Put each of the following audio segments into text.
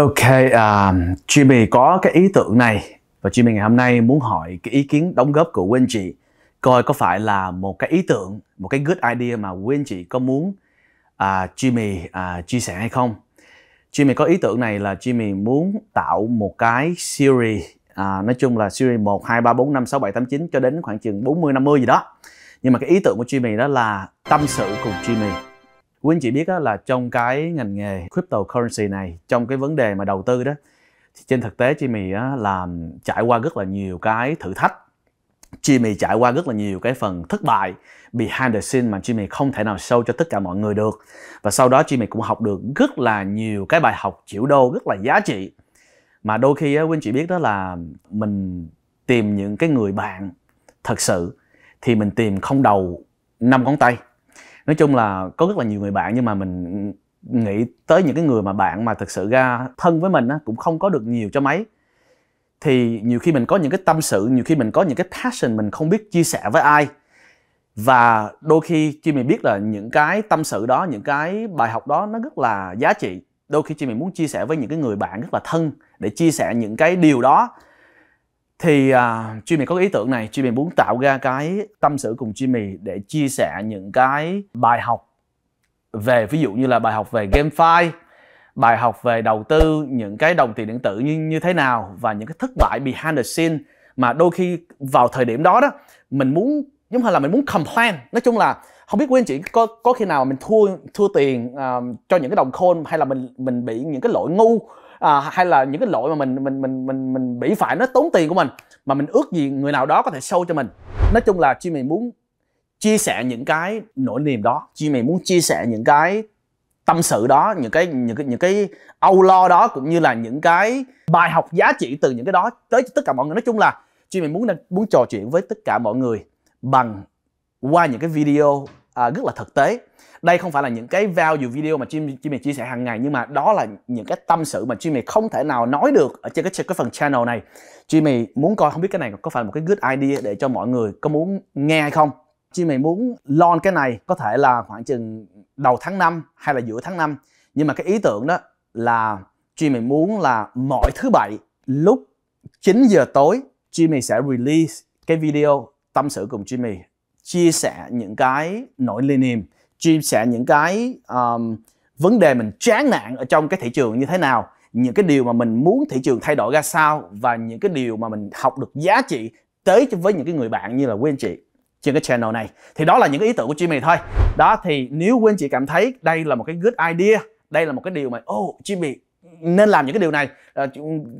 Ok, um, Jimmy có cái ý tưởng này và Jimmy ngày hôm nay muốn hỏi cái ý kiến đóng góp của Win chị coi có phải là một cái ý tưởng, một cái good idea mà Win chị có muốn uh, Jimmy uh, chia sẻ hay không? Jimmy có ý tưởng này là Jimmy muốn tạo một cái series à, nói chung là series 1, 2, 3, 4, 5, 6, 7, 8, 9 cho đến khoảng chừng 40, 50 gì đó nhưng mà cái ý tưởng của Jimmy đó là tâm sự cùng Jimmy quý anh chị biết đó là trong cái ngành nghề cryptocurrency này trong cái vấn đề mà đầu tư đó trên thực tế chị mì là trải qua rất là nhiều cái thử thách Jimmy trải qua rất là nhiều cái phần thất bại behind the scene mà Jimmy không thể nào show cho tất cả mọi người được và sau đó Jimmy cũng học được rất là nhiều cái bài học chịu đô rất là giá trị mà đôi khi á, anh chị biết đó là mình tìm những cái người bạn thật sự thì mình tìm không đầu năm ngón tay nói chung là có rất là nhiều người bạn nhưng mà mình nghĩ tới những cái người mà bạn mà thực sự ra thân với mình á, cũng không có được nhiều cho mấy thì nhiều khi mình có những cái tâm sự nhiều khi mình có những cái passion mình không biết chia sẻ với ai và đôi khi chị mình biết là những cái tâm sự đó những cái bài học đó nó rất là giá trị đôi khi chị mình muốn chia sẻ với những cái người bạn rất là thân để chia sẻ những cái điều đó thì uh, Jimmy có cái ý tưởng này Jimmy muốn tạo ra cái tâm sự cùng Jimmy để chia sẻ những cái bài học về ví dụ như là bài học về GameFi bài học về đầu tư những cái đồng tiền điện tử như như thế nào và những cái thất bại behind the scene mà đôi khi vào thời điểm đó đó mình muốn giống như là mình muốn complain nói chung là không biết quý anh chị có có khi nào mình thua thua tiền uh, cho những cái đồng khôn hay là mình mình bị những cái lỗi ngu à, hay là những cái lỗi mà mình mình mình mình mình bị phải nó tốn tiền của mình mà mình ước gì người nào đó có thể sâu cho mình nói chung là chị mình muốn chia sẻ những cái nỗi niềm đó chị mình muốn chia sẻ những cái tâm sự đó những cái những cái những cái âu lo đó cũng như là những cái bài học giá trị từ những cái đó tới tất cả mọi người nói chung là chị mình muốn muốn trò chuyện với tất cả mọi người bằng qua những cái video À, rất là thực tế đây không phải là những cái value video mà Jimmy, Jimmy chia sẻ hàng ngày nhưng mà đó là những cái tâm sự mà Jimmy không thể nào nói được ở trên cái, cái phần channel này Jimmy muốn coi không biết cái này có phải một cái good idea để cho mọi người có muốn nghe hay không Jimmy muốn launch cái này có thể là khoảng chừng đầu tháng 5 hay là giữa tháng 5 nhưng mà cái ý tưởng đó là Jimmy muốn là mỗi thứ bảy lúc 9 giờ tối Jimmy sẽ release cái video tâm sự cùng Jimmy chia sẻ những cái nỗi lây niềm chia sẻ những cái um, vấn đề mình chán nản ở trong cái thị trường như thế nào những cái điều mà mình muốn thị trường thay đổi ra sao và những cái điều mà mình học được giá trị tới với những cái người bạn như là quý anh chị trên cái channel này thì đó là những cái ý tưởng của Jimmy thôi đó thì nếu quý anh chị cảm thấy đây là một cái good idea đây là một cái điều mà oh Jimmy nên làm những cái điều này ờ,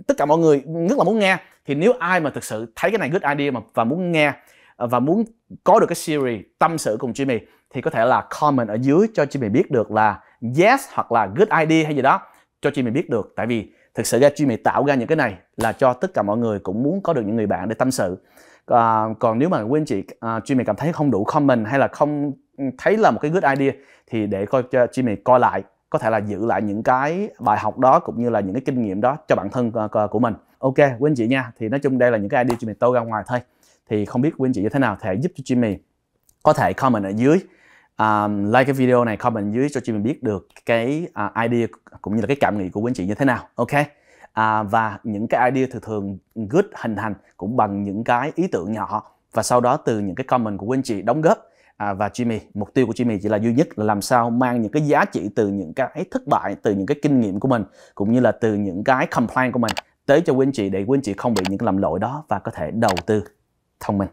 tất cả mọi người rất là muốn nghe thì nếu ai mà thực sự thấy cái này good idea mà và muốn nghe Ờ, và muốn có được cái series tâm sự cùng Jimmy thì có thể là comment ở dưới cho Jimmy biết được là yes hoặc là good idea hay gì đó cho Jimmy biết được tại vì thực sự ra Jimmy tạo ra những cái này là cho tất cả mọi người cũng muốn có được những người bạn để tâm sự à, còn nếu mà quý anh chị à, Jimmy cảm thấy không đủ comment hay là không thấy là một cái good idea thì để coi cho Jimmy coi lại có thể là giữ lại những cái bài học đó cũng như là những cái kinh nghiệm đó cho bản thân của mình ok quý anh chị nha thì nói chung đây là những cái idea Jimmy tô ra ngoài thôi thì không biết quý anh chị như thế nào thể giúp cho Jimmy có thể comment ở dưới um, like cái video này comment dưới cho Jimmy biết được cái uh, idea cũng như là cái cảm nghĩ của quý anh chị như thế nào ok à, và những cái idea thường thường good hình thành cũng bằng những cái ý tưởng nhỏ và sau đó từ những cái comment của quý anh chị đóng góp à, và Jimmy mục tiêu của Jimmy chỉ là duy nhất là làm sao mang những cái giá trị từ những cái thất bại từ những cái kinh nghiệm của mình cũng như là từ những cái complaint của mình tới cho quý anh chị để quý anh chị không bị những cái lầm lỗi đó và có thể đầu tư thông minh